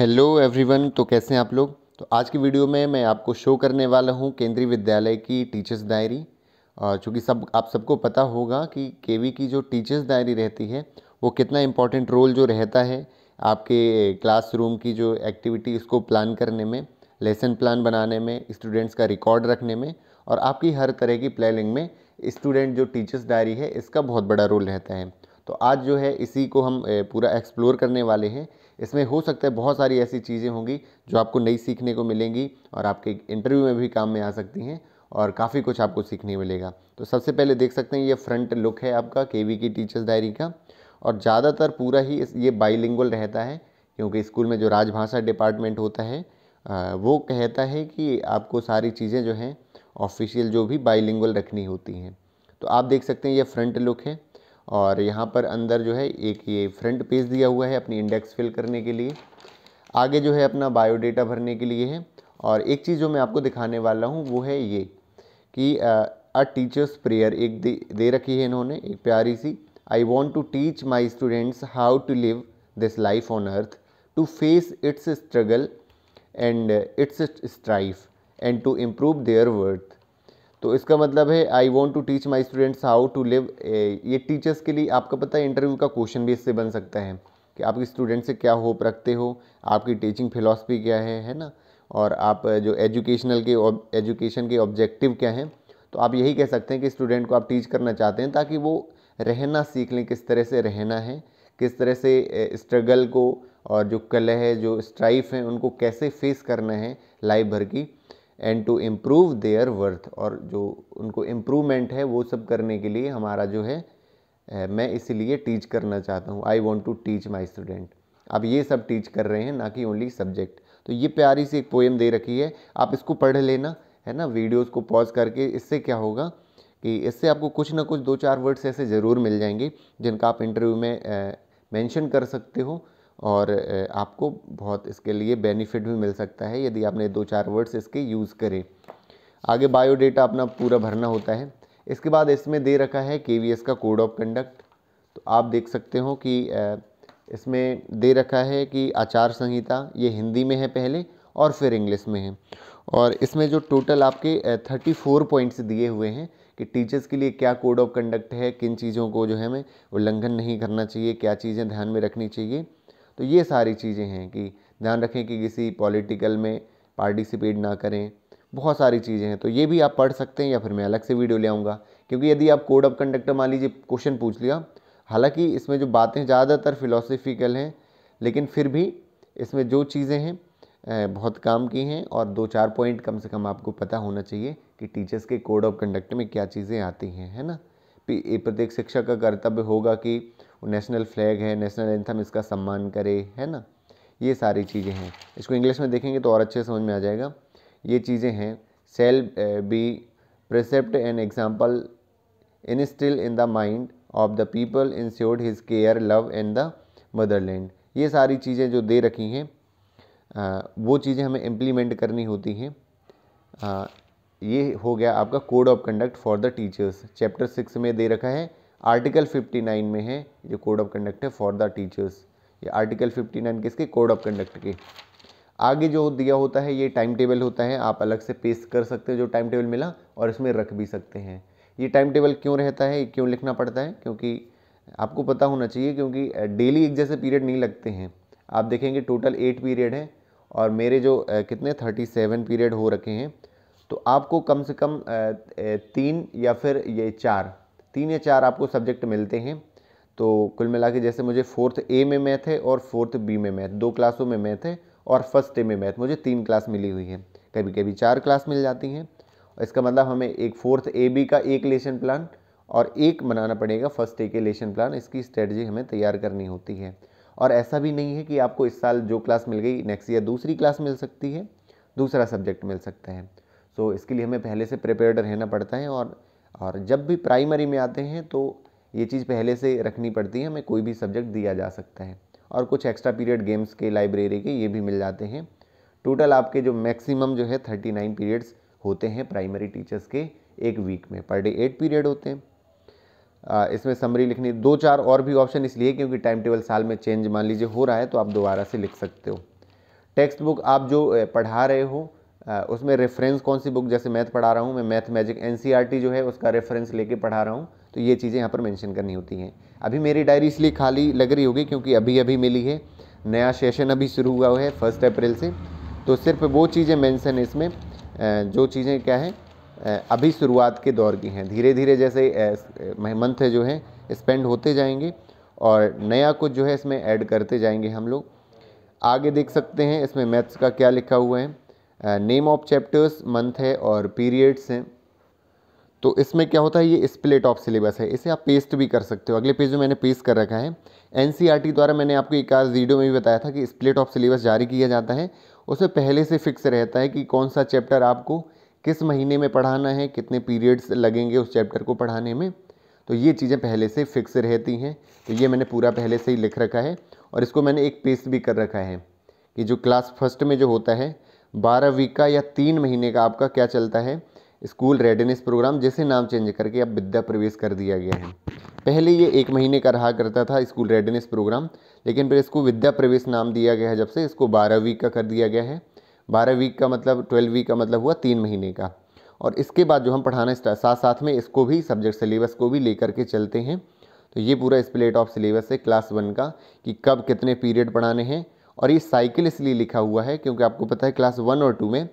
hello everyone तो कैसे हैं आप लोग तो आज की वीडियो में मैं आपको शो करने वाला हूं केंद्रीय विद्यालय की टीचर्स डायरी चूँकि सब आप सबको पता होगा कि केवी की जो टीचर्स डायरी रहती है वो कितना इम्पोर्टेंट रोल जो रहता है आपके क्लासरूम की जो एक्टिविटी उसको प्लान करने में लेसन प्लान बनाने में स्टूडेंट्स का रिकॉर्ड रखने में और आपकी हर तरह की प्लानिंग में स्टूडेंट जो टीचर्स डायरी है इसका बहुत बड़ा रोल रहता है तो आज जो है इसी को हम पूरा एक्सप्लोर करने वाले हैं इसमें हो सकता है बहुत सारी ऐसी चीज़ें होंगी जो आपको नई सीखने को मिलेंगी और आपके इंटरव्यू में भी काम में आ सकती हैं और काफ़ी कुछ आपको सीखने मिलेगा तो सबसे पहले देख सकते हैं ये फ्रंट लुक है आपका के की टीचर्स डायरी का और ज़्यादातर पूरा ही ये बाईलिंगुअल रहता है क्योंकि स्कूल में जो राजभाषा डिपार्टमेंट होता है वो कहता है कि आपको सारी चीज़ें जो हैं ऑफिशियल जो भी बाईलिंगुअल रखनी होती हैं तो आप देख सकते हैं ये फ्रंट लुक है और यहाँ पर अंदर जो है एक ये फ्रंट पेज दिया हुआ है अपनी इंडेक्स फिल करने के लिए आगे जो है अपना बायोडेटा भरने के लिए है और एक चीज़ जो मैं आपको दिखाने वाला हूँ वो है ये कि अ टीचर्स प्रेयर एक दे, दे रखी है इन्होंने एक प्यारी सी I want to teach my students how to live this life on earth to face its struggle and its strife and to improve their worth तो इसका मतलब है I want to teach my students how to live ये teachers के लिए आपका पता है इंटरव्यू का क्वेश्चन भी इससे बन सकता है कि आपके स्टूडेंट से क्या होप रखते हो आपकी टीचिंग फिलासफ़ी क्या है है ना और आप जो एजुकेशनल के एजुकेशन के ऑब्जेक्टिव क्या हैं तो आप यही कह सकते हैं कि स्टूडेंट को आप टीच करना चाहते हैं ताकि वो रहना सीख लें किस तरह से रहना है किस तरह से स्ट्रगल को और जो कलह है जो स्ट्राइफ है उनको कैसे फेस करना है लाइफ भर की and to improve their worth और जो उनको इम्प्रूवमेंट है वो सब करने के लिए हमारा जो है मैं इसीलिए टीच करना चाहता हूँ I want to teach my student आप ये सब टीच कर रहे हैं ना कि ओनली सब्जेक्ट तो ये प्यारी सी एक पोएम दे रखी है आप इसको पढ़ लेना है ना वीडियोस को पॉज करके इससे क्या होगा कि इससे आपको कुछ ना कुछ दो चार वर्ड्स ऐसे ज़रूर मिल जाएंगे जिनका आप इंटरव्यू में मेंशन कर सकते हो और आपको बहुत इसके लिए बेनिफिट भी मिल सकता है यदि आपने दो चार वर्ड्स इसके यूज़ करें आगे बायोडेटा अपना पूरा भरना होता है इसके बाद इसमें दे रखा है के का कोड ऑफ कंडक्ट तो आप देख सकते हो कि इसमें दे रखा है कि आचार संहिता ये हिंदी में है पहले और फिर इंग्लिश में है और इसमें जो टोटल आपके थर्टी फोर पॉइंट्स दिए हुए हैं कि टीचर्स के लिए क्या कोड ऑफ कंडक्ट है किन चीज़ों को जो है हमें उल्लंघन नहीं करना चाहिए क्या चीज़ें ध्यान में रखनी चाहिए तो ये सारी चीज़ें हैं कि ध्यान रखें कि किसी पॉलिटिकल में पार्टिसिपेट ना करें बहुत सारी चीज़ें हैं तो ये भी आप पढ़ सकते हैं या फिर मैं अलग से वीडियो ले आऊँगा क्योंकि यदि आप कोड ऑफ कंडक्ट मान लीजिए क्वेश्चन पूछ लिया हालांकि इसमें जो बातें ज़्यादातर फिलोसफिकल हैं लेकिन फिर भी इसमें जो चीज़ें हैं बहुत काम की हैं और दो चार पॉइंट कम से कम आपको पता होना चाहिए कि टीचर्स के कोड ऑफ कंडक्ट में क्या चीज़ें आती हैं है ना प्रत्येक शिक्षक का कर्तव्य होगा कि नेशनल फ्लैग है नेशनल एंथम इसका सम्मान करे है ना ये सारी चीज़ें हैं इसको इंग्लिश में देखेंगे तो और अच्छे समझ में आ जाएगा ये चीज़ें हैं shall be precept and example instil in the mind of the people ensured his care love and the motherland ये सारी चीज़ें जो दे रखी हैं uh, वो चीज़ें हमें इम्प्लीमेंट करनी होती हैं uh, ये हो गया आपका code of conduct for the teachers chapter six में दे रखा है आर्टिकल 59 में है ये कोड ऑफ कंडक्ट है फॉर द टीचर्स ये आर्टिकल 59 किसके कोड ऑफ कंडक्ट के आगे जो दिया होता है ये टाइम टेबल होता है आप अलग से पेस्ट कर सकते हो जो टाइम टेबल मिला और इसमें रख भी सकते हैं ये टाइम टेबल क्यों रहता है क्यों लिखना पड़ता है क्योंकि आपको पता होना चाहिए क्योंकि डेली एक जैसे पीरियड नहीं लगते हैं आप देखेंगे टोटल एट पीरियड हैं और मेरे जो कितने थर्टी सेवन पीरियड हो रखे हैं तो आपको कम से कम तीन या फिर ये चार तीन या चार आपको सब्जेक्ट मिलते हैं तो कुल मिला के जैसे मुझे फोर्थ ए में मैथ है और फोर्थ बी में मैथ दो क्लासों में मैथ है और फर्स्ट ए में मैथ मुझे तीन क्लास मिली हुई है कभी कभी चार क्लास मिल जाती हैं इसका मतलब हमें एक फोर्थ ए बी का एक लेसन प्लान और एक बनाना पड़ेगा फर्स्ट ए के लेसन प्लान इसकी स्ट्रेटजी हमें तैयार करनी होती है और ऐसा भी नहीं है कि आपको इस साल जो क्लास मिल गई नेक्स्ट ईयर दूसरी क्लास मिल सकती है दूसरा सब्जेक्ट मिल सकता है सो so, इसके लिए हमें पहले से प्रिपेयर्ड रहना पड़ता है और और जब भी प्राइमरी में आते हैं तो ये चीज़ पहले से रखनी पड़ती है हमें कोई भी सब्जेक्ट दिया जा सकता है और कुछ एक्स्ट्रा पीरियड गेम्स के लाइब्रेरी के ये भी मिल जाते हैं टोटल आपके जो मैक्सिमम जो है थर्टी नाइन पीरियड्स होते हैं प्राइमरी टीचर्स के एक वीक में पर डे एट पीरियड होते हैं आ, इसमें समरी लिखनी दो चार और भी ऑप्शन इसलिए क्योंकि टाइम टेबल साल में चेंज मान लीजिए हो रहा है तो आप दोबारा से लिख सकते हो टेक्स्ट बुक आप जो पढ़ा रहे हो उसमें रेफरेंस कौन सी बुक जैसे मैथ पढ़ा रहा हूँ मैं मैथ मैजिक एन जो है उसका रेफरेंस लेके पढ़ा रहा हूँ तो ये चीज़ें यहाँ पर मैंशन करनी होती हैं अभी मेरी डायरी इसलिए खाली लग रही होगी क्योंकि अभी अभी मिली है नया सेशन अभी शुरू हुआ है फर्स्ट अप्रैल से तो सिर्फ वो चीज़ें मैंसन है इसमें जो चीज़ें क्या हैं अभी शुरुआत के दौर की हैं धीरे धीरे जैसे मंथ जो है स्पेंड होते जाएंगे और नया कुछ जो है इसमें ऐड करते जाएंगे हम लोग आगे देख सकते हैं इसमें मैथ्स का क्या लिखा हुआ है नेम ऑफ चैप्टर्स मंथ है और पीरियड्स हैं तो इसमें क्या होता है ये स्प्लिट ऑफ सिलेबस है इसे आप पेस्ट भी कर सकते हो अगले पेज में मैंने पेस्ट कर रखा है एन e द्वारा मैंने आपको एक आज वीडियो में भी बताया था कि स्प्लिट ऑफ सिलेबस जारी किया जाता है उसमें पहले से फिक्स रहता है कि कौन सा चैप्टर आपको किस महीने में पढ़ाना है कितने पीरियड्स लगेंगे उस चैप्टर को पढ़ाने में तो ये चीज़ें पहले से फिक्स रहती हैं तो ये मैंने पूरा पहले से ही लिख रखा है और इसको मैंने एक पेस्ट भी कर रखा है कि जो क्लास फर्स्ट में जो होता है बारह वीक का या तीन महीने का आपका क्या चलता है स्कूल रेडिनेस प्रोग्राम जैसे नाम चेंज करके अब विद्या प्रवेश कर दिया गया है पहले ये एक महीने का रहा करता था स्कूल रेडिनेस प्रोग्राम लेकिन फिर इसको विद्या प्रवेश नाम दिया गया है जब से इसको बारह वीक का कर दिया गया है बारह वीक का मतलब ट्वेल्व वीक का मतलब हुआ तीन महीने का और इसके बाद जो हम पढ़ाना साथ साथ में इसको भी सब्जेक्ट सिलेबस को भी लेकर के चलते हैं तो ये पूरा स्प्लेट ऑफ सिलेबस है क्लास वन का कि कब कितने पीरियड पढ़ाने हैं और ये साइकिल इसलिए लिखा हुआ है क्योंकि आपको पता है क्लास वन और टू में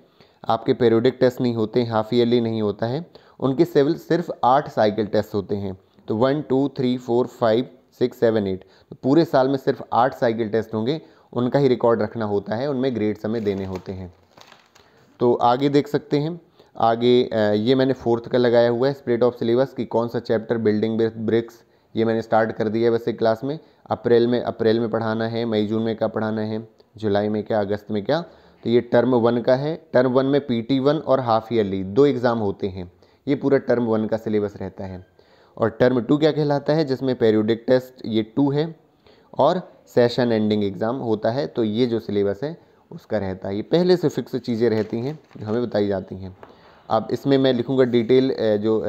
आपके पेरियोडिक टेस्ट नहीं होते हाफ ईयरली नहीं होता है उनके सिविल सिर्फ आठ साइकिल टेस्ट होते हैं तो one two three four five six seven eight तो पूरे साल में सिर्फ आठ साइकिल टेस्ट होंगे उनका ही रिकॉर्ड रखना होता है उनमें ग्रेड समय देने होते हैं तो आगे देख सकते हैं आगे ये मैंने फोर्थ का लगाया हुआ है स्प्रेड ऑफ सिलेबस कि कौन सा चैप्टर बिल्डिंग ब्रिक्स ये मैंने स्टार्ट कर दिया है वैसे क्लास में अप्रैल में अप्रैल में पढ़ाना है मई जून में क्या पढ़ाना है जुलाई में क्या अगस्त में क्या तो ये टर्म वन का है टर्म वन में पी टी वन और हाफ ईयरली दो एग्ज़ाम होते हैं ये पूरा टर्म वन का सिलेबस रहता है और टर्म टू क्या कहलाता है जिसमें पेरियोडिक टेस्ट ये टू है और सेशन एंडिंग एग्ज़ाम होता है तो ये जो सिलेबस है उसका रहता है ये पहले से फिक्स चीज़ें रहती हैं जो हमें बताई जाती हैं अब इसमें मैं लिखूँगा डिटेल जो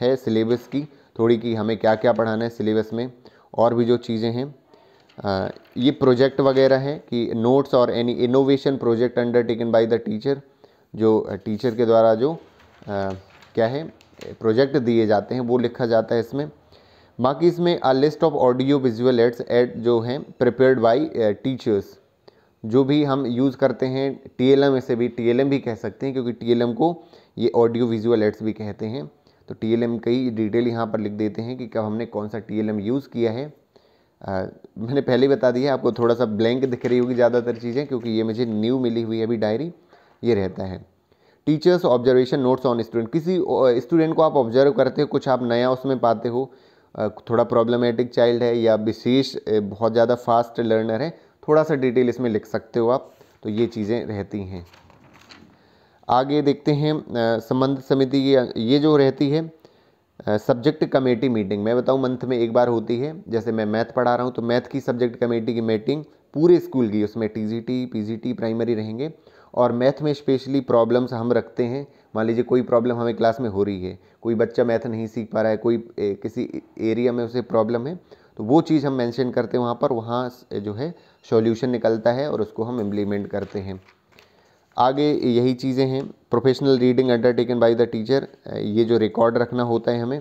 है सिलेबस की थोड़ी कि हमें क्या क्या पढ़ाना है सिलेबस में और भी जो चीज़ें हैं ये प्रोजेक्ट वगैरह है कि नोट्स और any innovation project undertaken by the teacher जो टीचर के द्वारा जो आ, क्या है प्रोजेक्ट दिए जाते हैं वो लिखा जाता है इसमें बाकी इसमें a list of audio visual aids aid जो हैं प्रिपेयर्ड बाय टीचर्स जो भी हम यूज़ करते हैं टी एल एम इसे भी टी एल एम भी कह सकते हैं क्योंकि टी एल एम को ये ऑडियो विजुअल एड्स भी कहते हैं तो टी एल एम कई डिटेल यहाँ पर लिख देते हैं कि कब हमने कौन सा टी एल एम यूज़ किया है आ, मैंने पहले बता दिया आपको थोड़ा सा ब्लैंक दिख रही होगी ज़्यादातर चीज़ें क्योंकि ये मुझे न्यू मिली हुई है अभी डायरी ये रहता है teachers observation notes on student किसी स्टूडेंट को आप ऑब्जर्व करते हो कुछ आप नया उसमें पाते हो थोड़ा प्रॉब्लमेटिक चाइल्ड है या विशेष बहुत ज़्यादा फास्ट लर्नर है थोड़ा सा डिटेल इसमें लिख सकते हो आप तो ये चीज़ें रहती हैं आगे देखते हैं संबंधित समिति की ये जो रहती है सब्जेक्ट कमेटी मीटिंग मैं बताऊं मंथ में एक बार होती है जैसे मैं मैथ पढ़ा रहा हूं तो मैथ की सब्जेक्ट कमेटी की मीटिंग पूरे स्कूल की उसमें टीजीटी पीजीटी प्राइमरी रहेंगे और मैथ में स्पेशली प्रॉब्लम्स हम रखते हैं मान लीजिए कोई प्रॉब्लम हमें क्लास में हो रही है कोई बच्चा मैथ नहीं सीख पा रहा है कोई ए, किसी एरिया में उसे प्रॉब्लम है तो वो चीज़ हम मैंशन करते हैं वहाँ पर वहाँ जो है सॉल्यूशन निकलता है और उसको हम इम्प्लीमेंट करते हैं आगे यही चीज़ें हैं professional reading undertaken by the teacher ये जो रिकॉर्ड रखना होता है हमें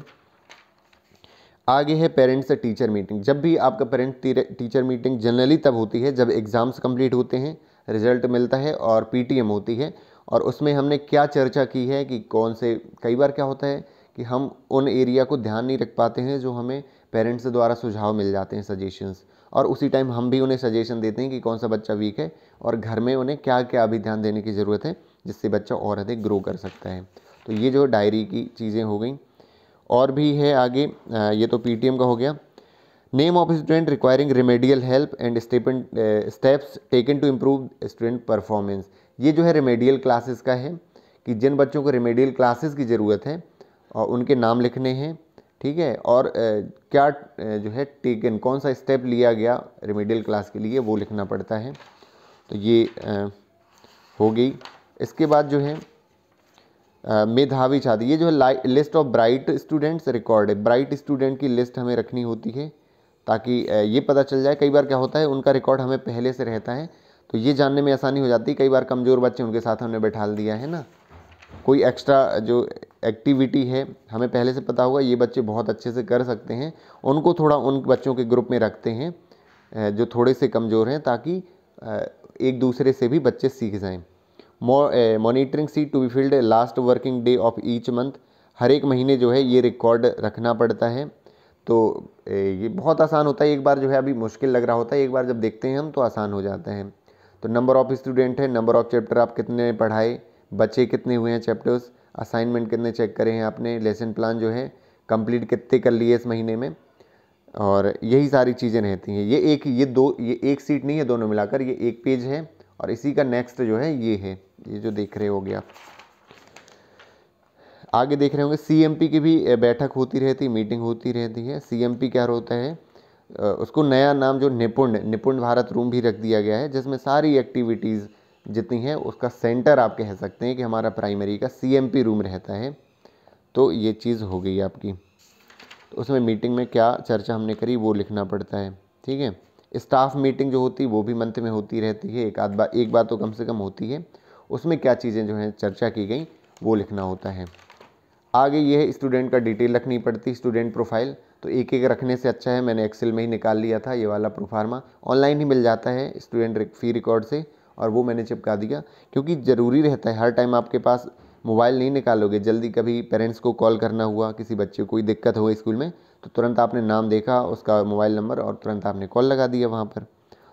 आगे है पेरेंट्स टीचर मीटिंग जब भी आपका पेरेंट टीचर मीटिंग जनरली तब होती है जब एग्ज़ाम्स कंप्लीट होते हैं रिजल्ट मिलता है और पीटीएम होती है और उसमें हमने क्या चर्चा की है कि कौन से कई बार क्या होता है कि हम उन एरिया को ध्यान नहीं रख पाते हैं जो हमें पेरेंट्स द्वारा सुझाव मिल जाते हैं सजेशंस और उसी टाइम हम भी उन्हें सजेशन देते हैं कि कौन सा बच्चा वीक है और घर में उन्हें क्या क्या अभी ध्यान देने की ज़रूरत है जिससे बच्चा और अधिक ग्रो कर सकता है तो ये जो डायरी की चीज़ें हो गई और भी है आगे ये तो पी का हो गया name of student requiring remedial help and step steps taken to improve student performance ये जो है रेमेडियल क्लासेस का है कि जिन बच्चों को रेमेडियल क्लासेस की ज़रूरत है और उनके नाम लिखने हैं ठीक है और क्या जो है टेकन कौन सा स्टेप लिया गया रिमेडियल क्लास के लिए वो लिखना पड़ता है तो ये हो गई इसके बाद जो है मेधावी छात्र ये जो है list of bright students record है ब्राइट स्टूडेंट की लिस्ट हमें रखनी होती है ताकि ये पता चल जाए कई बार क्या होता है उनका रिकॉर्ड हमें पहले से रहता है तो ये जानने में आसानी हो जाती है कई बार कमज़ोर बच्चे उनके साथ हमने बैठा दिया है ना कोई एक्स्ट्रा जो एक्टिविटी है हमें पहले से पता होगा ये बच्चे बहुत अच्छे से कर सकते हैं उनको थोड़ा उन बच्चों के ग्रुप में रखते हैं जो थोड़े से कमज़ोर हैं ताकि एक दूसरे से भी बच्चे सीख जाएँ monitoring sheet to be filled last working day of each month हर एक महीने जो है ये रिकॉर्ड रखना पड़ता है तो ये बहुत आसान होता है एक बार जो है अभी मुश्किल लग रहा होता है एक बार जब देखते हैं हम तो आसान हो जाता है तो नंबर ऑफ़ स्टूडेंट है नंबर ऑफ़ चैप्टर आप कितने पढ़ाए बच्चे कितने हुए हैं चैप्टर्स असाइनमेंट कितने चेक करे हैं आपने लेसन प्लान जो है कंप्लीट कितने कर लिए इस महीने में और यही सारी चीज़ें रहती हैं ये एक ये दो ये एक सीट नहीं है दोनों मिलाकर ये एक पेज है और इसी का नेक्स्ट जो है ये है ये जो देख रहे गए आप आगे देख रहे होंगे पी की भी बैठक होती रहती मीटिंग होती रहती है पी क्या होता है उसको नया नाम जो निपुण निपुण भारत रूम भी रख दिया गया है जिसमें सारी एक्टिविटीज़ जितनी है उसका सेंटर आप कह सकते हैं कि हमारा प्राइमरी का सी रूम रहता है तो ये चीज़ हो गई आपकी तो उसमें मीटिंग में क्या चर्चा हमने करी वो लिखना पड़ता है ठीक है स्टाफ मीटिंग जो होती है वो भी मंथ में होती रहती है एक आध बार एक बार तो कम से कम होती है उसमें क्या चीज़ें जो हैं चर्चा की गई वो लिखना होता है आगे ये है स्टूडेंट का डिटेल रखनी पड़ती स्टूडेंट प्रोफाइल तो एक एक रखने से अच्छा है मैंने एक्सेल में ही निकाल लिया था ये वाला प्रोफार्मा ऑनलाइन ही मिल जाता है स्टूडेंट फी रिकॉर्ड से और वो मैंने चिपका दिया क्योंकि ज़रूरी रहता है हर टाइम आपके पास मोबाइल नहीं निकालोगे जल्दी कभी पेरेंट्स को कॉल करना हुआ किसी बच्चे को कोई दिक्कत हो स्कूल में तो तुरंत आपने नाम देखा उसका मोबाइल नंबर और तुरंत आपने कॉल लगा दिया वहाँ पर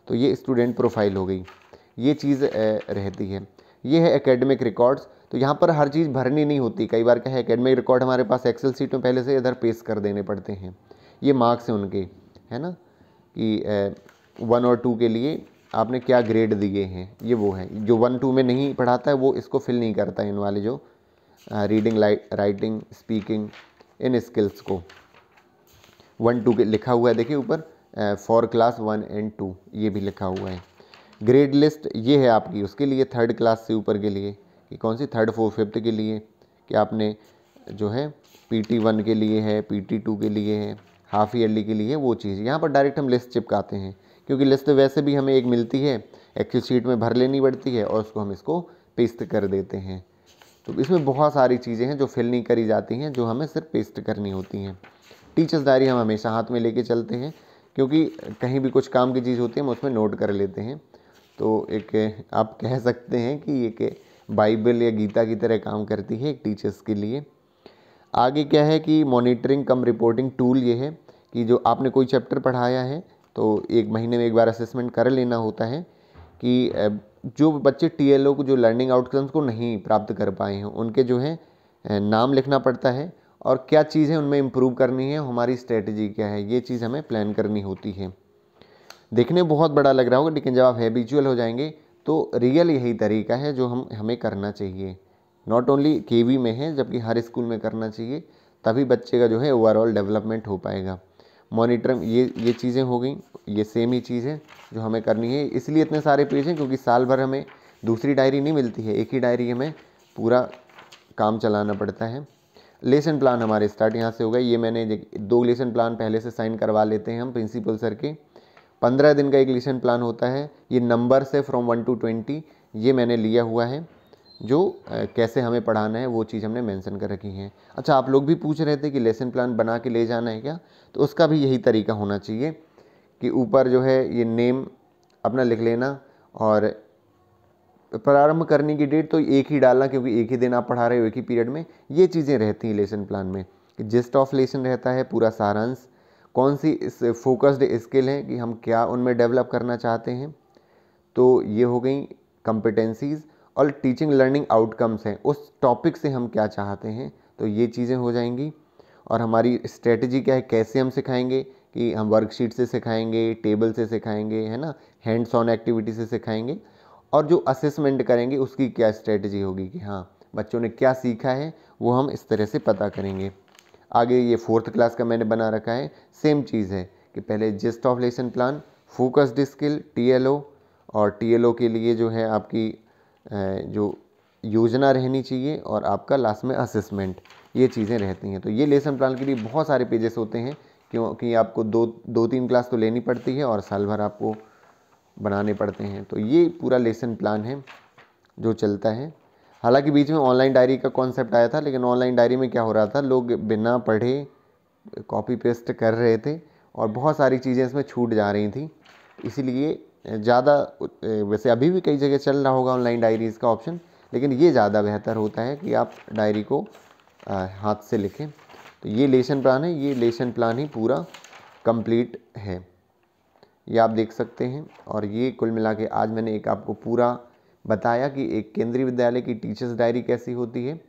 तो ये स्टूडेंट प्रोफाइल हो गई ये चीज़ रहती है ये है एकेडमिक रिकॉर्ड्स तो यहाँ पर हर चीज़ भरनी नहीं होती कई बार क्या है एकेडमिक रिकॉर्ड हमारे पास एक्सेल सीट में पहले से इधर पेश कर देने पड़ते हैं ये मार्क्स हैं उनके है ना कि वन और टू के लिए आपने क्या ग्रेड दिए हैं ये वो है जो वन टू में नहीं पढ़ाता है वो इसको फिल नहीं करता है इन वाले जो रीडिंग राइटिंग स्पीकिंग इन स्किल्स को वन टू के लिखा हुआ है देखिए ऊपर for class one and two ये भी लिखा हुआ है ग्रेड लिस्ट ये है आपकी उसके लिए थर्ड क्लास से ऊपर के लिए कि कौन सी थर्ड फोर्थ फिफ्थ के लिए कि आपने जो है पी टी वन के लिए है पी टी टू के लिए है हाफ ईयरली के लिए है वो चीज़ यहाँ पर डायरेक्ट हम लिस्ट चिपकाते हैं क्योंकि लिस्ट तो वैसे भी हमें एक मिलती है एक्सेल शीट में भर लेनी पड़ती है और उसको हम इसको पेस्ट कर देते हैं तो इसमें बहुत सारी चीज़ें हैं जो फिल नहीं करी जाती हैं जो हमें सिर्फ पेस्ट करनी होती हैं टीचर्स डायरी हम हमेशा हाथ में लेके चलते हैं क्योंकि कहीं भी कुछ काम की चीज़ होती है हम उसमें नोट कर लेते हैं तो एक आप कह सकते हैं कि एक बाइबल या गीता की तरह काम करती है एक टीचर्स के लिए आगे क्या है कि मॉनिटरिंग कम रिपोर्टिंग टूल ये है कि जो आपने कोई चैप्टर पढ़ाया है तो एक महीने में एक बार असेसमेंट कर लेना होता है कि जो बच्चे टी को जो लर्निंग आउटकम्स को नहीं प्राप्त कर पाए हैं उनके जो है नाम लिखना पड़ता है और क्या चीज़ें उनमें इम्प्रूव करनी है हमारी स्ट्रेटजी क्या है ये चीज़ हमें प्लान करनी होती है देखने बहुत बड़ा लग रहा होगा लेकिन जब आप हैबिचुअल हो जाएंगे तो रियल यही तरीका है जो हम हमें करना चाहिए नॉट ओनली के में है जबकि हर स्कूल में करना चाहिए तभी बच्चे का जो है ओवरऑल डेवलपमेंट हो पाएगा मॉनिटर ये ये चीज़ें हो गई ये सेम ही चीज़ है जो हमें करनी है इसलिए इतने सारे पेज हैं क्योंकि साल भर हमें दूसरी डायरी नहीं मिलती है एक ही डायरी हमें पूरा काम चलाना पड़ता है लेसन प्लान हमारे स्टार्ट यहाँ से हो गए ये मैंने दो लेसन प्लान पहले से साइन करवा लेते हैं हम प्रिंसिपल सर के पंद्रह दिन का एक लेसन प्लान होता है ये नंबर से फ्रॉम वन टू ट्वेंटी ये मैंने लिया हुआ है जो कैसे हमें पढ़ाना है वो चीज़ हमने मेंशन कर रखी है अच्छा आप लोग भी पूछ रहे थे कि लेसन प्लान बना के ले जाना है क्या तो उसका भी यही तरीका होना चाहिए कि ऊपर जो है ये नेम अपना लिख लेना और प्रारंभ करने की डेट तो एक ही डालना क्योंकि एक ही दिन आप पढ़ा रहे हो एक ही पीरियड में ये चीज़ें रहती हैं लेसन प्लान में कि जिस्ट ऑफ लेसन रहता है पूरा सारांश कौन सी फोकस्ड स्किल है कि हम क्या उनमें डेवलप करना चाहते हैं तो ये हो गई कंपिटेंसीज़ और टीचिंग लर्निंग आउटकम्स हैं उस टॉपिक से हम क्या चाहते हैं तो ये चीज़ें हो जाएंगी और हमारी स्ट्रेटजी क्या है कैसे हम सिखाएंगे कि हम वर्कशीट से सिखाएंगे टेबल से सिखाएंगे है ना हैंड्स ऑन एक्टिविटी से सिखाएंगे और जो असेसमेंट करेंगे उसकी क्या स्ट्रेटजी होगी कि हाँ बच्चों ने क्या सीखा है वो हम इस तरह से पता करेंगे आगे ये फोर्थ क्लास का मैंने बना रखा है सेम चीज़ है कि पहले gist of lesson plan focused skill T और टी के लिए जो है आपकी जो योजना रहनी चाहिए और आपका लास्ट में असेसमेंट ये चीज़ें रहती हैं तो ये लेसन प्लान के लिए बहुत सारे पेजेस होते हैं क्योंकि आपको दो दो तीन क्लास तो लेनी पड़ती है और साल भर आपको बनाने पड़ते हैं तो ये पूरा लेसन प्लान है जो चलता है हालांकि बीच में ऑनलाइन डायरी का कॉन्सेप्ट आया था लेकिन ऑनलाइन डायरी में क्या हो रहा था लोग बिना पढ़े कॉपी पेस्ट कर रहे थे और बहुत सारी चीज़ें इसमें छूट जा रही थी इसीलिए ज़्यादा वैसे अभी भी कई जगह चल रहा होगा ऑनलाइन डायरीज़ का ऑप्शन लेकिन ये ज़्यादा बेहतर होता है कि आप डायरी को हाथ से लिखें तो ये लेसन प्लान है ये लेसन प्लान ही पूरा कंप्लीट है ये आप देख सकते हैं और ये कुल मिला के आज मैंने एक आपको पूरा बताया कि एक केंद्रीय विद्यालय की टीचर्स डायरी कैसी होती है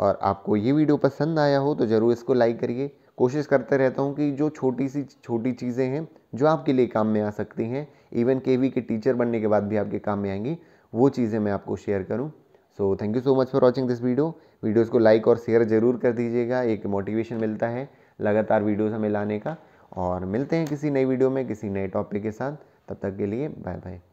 और आपको ये वीडियो पसंद आया हो तो ज़रूर इसको लाइक करिए कोशिश करते रहता हूँ कि जो छोटी सी छोटी चीज़ें हैं जो आपके लिए काम में आ सकती हैं इवन के के टीचर बनने के बाद भी आपके काम में आएंगी वो चीज़ें मैं आपको शेयर करूँ so thank you so much for watching this video videos को लाइक और शेयर ज़रूर कर दीजिएगा एक मोटिवेशन मिलता है लगातार वीडियोज़ हमें लाने का और मिलते हैं किसी नई वीडियो में किसी नए टॉपिक के साथ तब तक के लिए बाय बाय